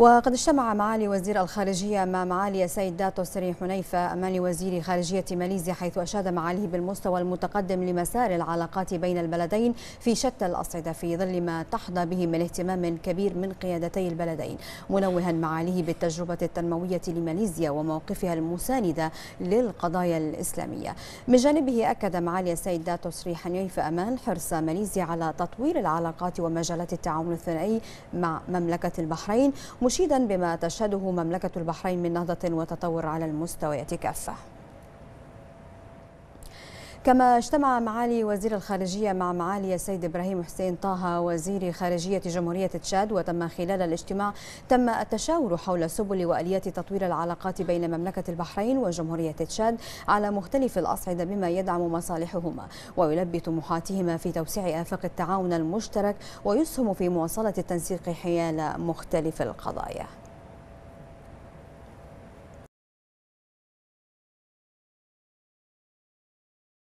وقد اجتمع معالي وزير الخارجية مع معالي السيد داتو سري حنيفة أمام وزير خارجية ماليزيا حيث أشاد معاليه بالمستوى المتقدم لمسار العلاقات بين البلدين في شتى الأصعدة في ظل ما تحظى به من اهتمام كبير من قيادتي البلدين منوها معاليه بالتجربة التنموية لماليزيا وموقفها المساندة للقضايا الإسلامية من جانبه أكد معالي السيد داتو سري حنيفة أمان حرص ماليزيا على تطوير العلاقات ومجالات التعاون الثنائي مع مملكة البحرين مشيدا بما تشهده مملكة البحرين من نهضة وتطور على المستويات كافة كما اجتمع معالي وزير الخارجية مع معالي السيد إبراهيم حسين طه وزير خارجية جمهورية تشاد وتم خلال الاجتماع تم التشاور حول سبل وآليات تطوير العلاقات بين مملكة البحرين وجمهورية تشاد على مختلف الأصعدة بما يدعم مصالحهما ويلبي طموحاتهما في توسيع آفاق التعاون المشترك ويسهم في مواصلة التنسيق حيال مختلف القضايا